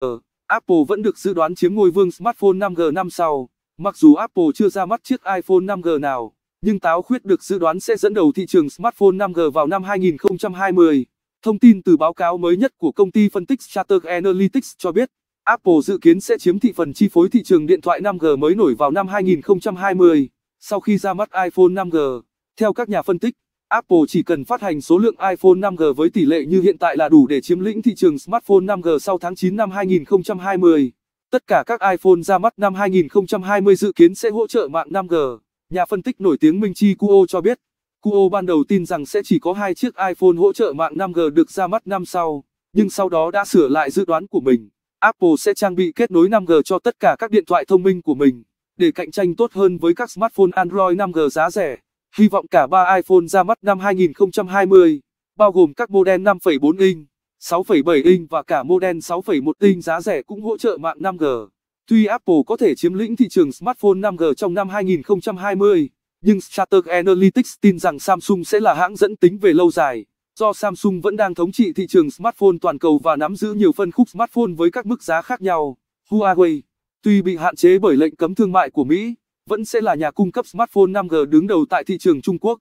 Ờ, Apple vẫn được dự đoán chiếm ngôi vương smartphone 5G năm sau. Mặc dù Apple chưa ra mắt chiếc iPhone 5G nào, nhưng táo khuyết được dự đoán sẽ dẫn đầu thị trường smartphone 5G vào năm 2020. Thông tin từ báo cáo mới nhất của công ty phân tích Charter Analytics cho biết, Apple dự kiến sẽ chiếm thị phần chi phối thị trường điện thoại 5G mới nổi vào năm 2020, sau khi ra mắt iPhone 5G. Theo các nhà phân tích, Apple chỉ cần phát hành số lượng iPhone 5G với tỷ lệ như hiện tại là đủ để chiếm lĩnh thị trường smartphone 5G sau tháng 9 năm 2020. Tất cả các iPhone ra mắt năm 2020 dự kiến sẽ hỗ trợ mạng 5G. Nhà phân tích nổi tiếng Minh Chi Kuo cho biết, Kuo ban đầu tin rằng sẽ chỉ có hai chiếc iPhone hỗ trợ mạng 5G được ra mắt năm sau, nhưng sau đó đã sửa lại dự đoán của mình. Apple sẽ trang bị kết nối 5G cho tất cả các điện thoại thông minh của mình, để cạnh tranh tốt hơn với các smartphone Android 5G giá rẻ. Hy vọng cả ba iPhone ra mắt năm 2020, bao gồm các model 5,4 inch, 6,7 inch và cả model 6,1 inch giá rẻ cũng hỗ trợ mạng 5G. Tuy Apple có thể chiếm lĩnh thị trường smartphone 5G trong năm 2020, nhưng Charter Analytics tin rằng Samsung sẽ là hãng dẫn tính về lâu dài, do Samsung vẫn đang thống trị thị trường smartphone toàn cầu và nắm giữ nhiều phân khúc smartphone với các mức giá khác nhau. Huawei, tuy bị hạn chế bởi lệnh cấm thương mại của Mỹ, vẫn sẽ là nhà cung cấp smartphone 5G đứng đầu tại thị trường Trung Quốc.